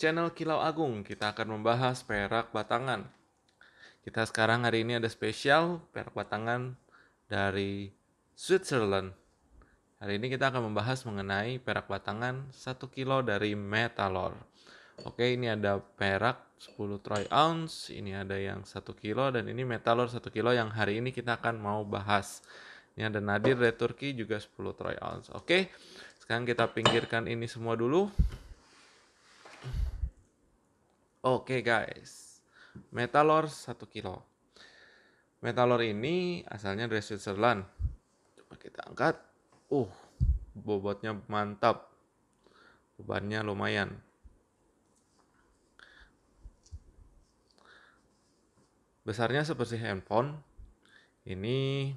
channel Kilau Agung kita akan membahas perak batangan. Kita sekarang hari ini ada spesial perak batangan dari Switzerland. Hari ini kita akan membahas mengenai perak batangan 1 kilo dari Metalor. Oke, ini ada perak 10 troy ounce, ini ada yang 1 kilo dan ini Metalor 1 kilo yang hari ini kita akan mau bahas. Ini ada Nadir dari Turki juga 10 troy ounce. Oke, sekarang kita pinggirkan ini semua dulu. Oke guys, Metalor 1 kilo. Metalor ini asalnya dari Switzerland. Coba kita angkat. Uh, bobotnya mantap. Bebannya lumayan. Besarnya seperti handphone. Ini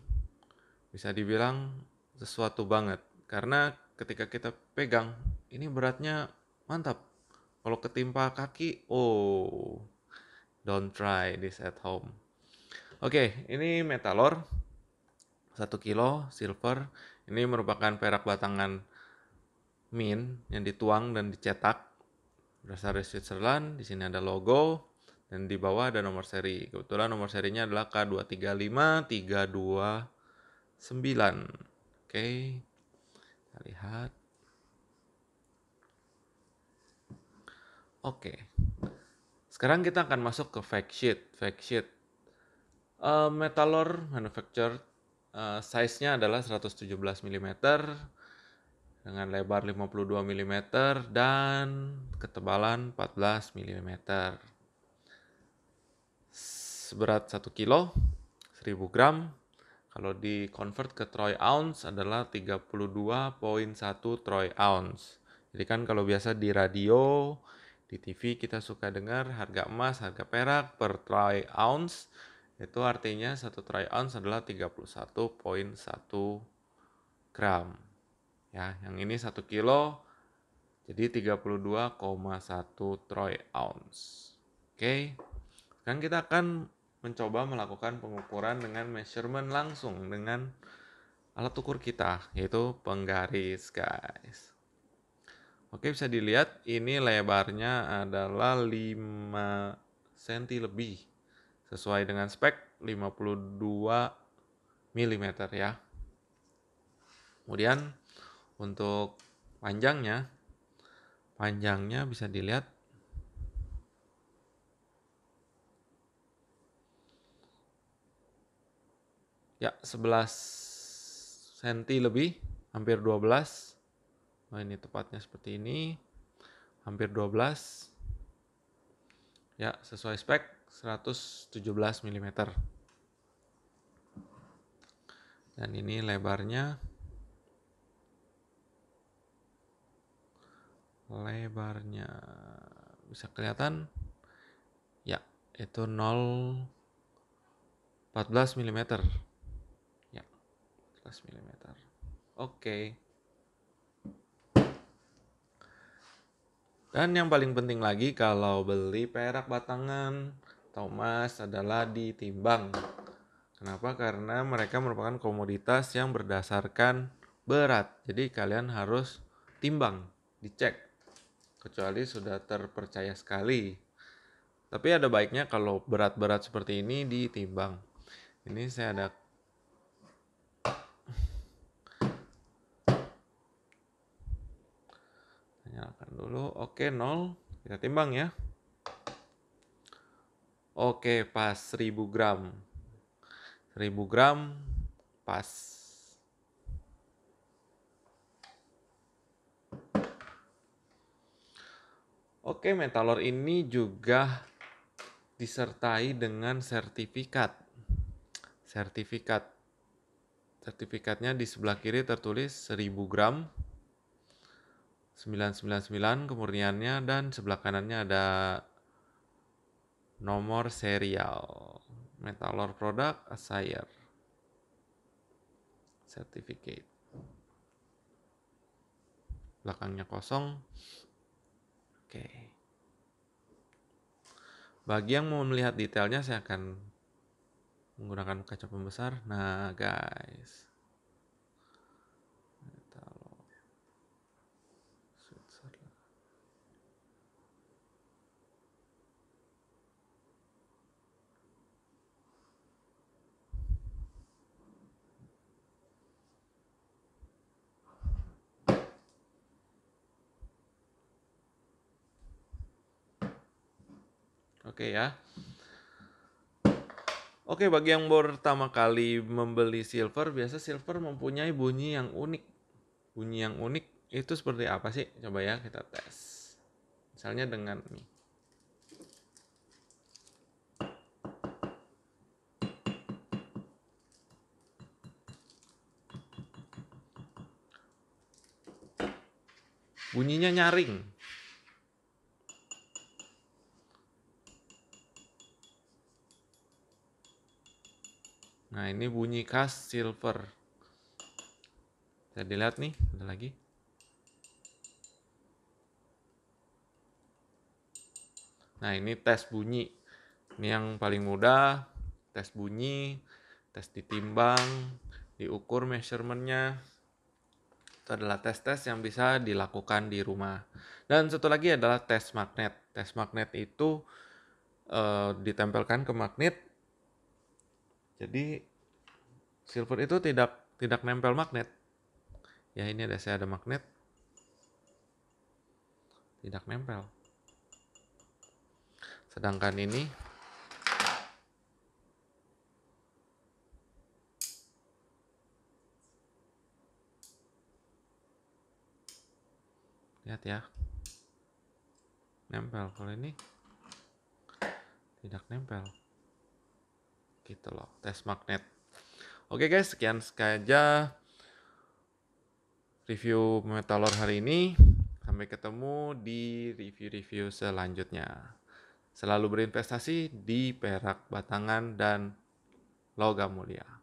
bisa dibilang sesuatu banget. Karena ketika kita pegang, ini beratnya mantap kalau ketimpa kaki, oh, don't try this at home. Oke, okay, ini metalor 1 kilo silver. Ini merupakan perak batangan min yang dituang dan dicetak. Berasal dari Switzerland, di sini ada logo, dan di bawah ada nomor seri. Kebetulan nomor serinya adalah K235329. Oke. Kita lihat. Oke. Okay. Sekarang kita akan masuk ke fact sheet. Fact sheet. Uh, Metalor manufacture uh, eh, size-nya adalah 117 mm dengan lebar 52 mm dan ketebalan 14 mm. Seberat 1 kilo, 1000 gram. Kalau di convert ke troy ounce adalah 32.1 troy ounce. Jadi kan kalau biasa di radio di TV kita suka dengar harga emas, harga perak per troy ounce. Itu artinya satu troy ounce adalah 31.1 gram. Ya, yang ini 1 kilo jadi 32,1 troy ounce. Oke. Okay. Sekarang kita akan mencoba melakukan pengukuran dengan measurement langsung dengan alat ukur kita yaitu penggaris, guys. Oke, bisa dilihat ini lebarnya adalah 5 cm lebih. Sesuai dengan spek 52 mm ya. Kemudian untuk panjangnya panjangnya bisa dilihat ya 11 cm lebih, hampir 12 cm nah ini tepatnya seperti ini hampir 12 ya sesuai spek 117 mm dan ini lebarnya lebarnya bisa kelihatan ya itu 0 14 mm ya 14 mm oke okay. Dan yang paling penting lagi kalau beli perak batangan atau emas adalah ditimbang. Kenapa? Karena mereka merupakan komoditas yang berdasarkan berat. Jadi kalian harus timbang, dicek. Kecuali sudah terpercaya sekali. Tapi ada baiknya kalau berat-berat seperti ini ditimbang. Ini saya ada nyalakan dulu oke 0 kita timbang ya oke pas 1000 gram 1000 gram pas Oke, metalor ini juga disertai dengan sertifikat. Sertifikat. Sertifikatnya di sebelah kiri tertulis 1000 gram, 999 kemurniannya dan sebelah kanannya ada nomor serial metalor produk assayer certificate belakangnya kosong oke bagi yang mau melihat detailnya saya akan menggunakan kaca pembesar nah guys Oke ya. Oke, bagi yang baru pertama kali membeli silver, biasa silver mempunyai bunyi yang unik. Bunyi yang unik itu seperti apa sih? Coba ya kita tes. Misalnya dengan ini. Bunyinya nyaring. Nah, ini bunyi khas silver. Bisa dilihat nih, ada lagi. Nah, ini tes bunyi. Ini yang paling mudah, tes bunyi, tes ditimbang, diukur measurementnya. Itu adalah tes-tes yang bisa dilakukan di rumah. Dan satu lagi adalah tes magnet. Tes magnet itu e, ditempelkan ke magnet jadi silver itu tidak tidak nempel magnet. Ya ini ada saya ada magnet. Tidak nempel. Sedangkan ini lihat ya nempel kalau ini tidak nempel gitu loh tes magnet oke guys sekian saja review metalor hari ini sampai ketemu di review-review selanjutnya selalu berinvestasi di perak batangan dan logam mulia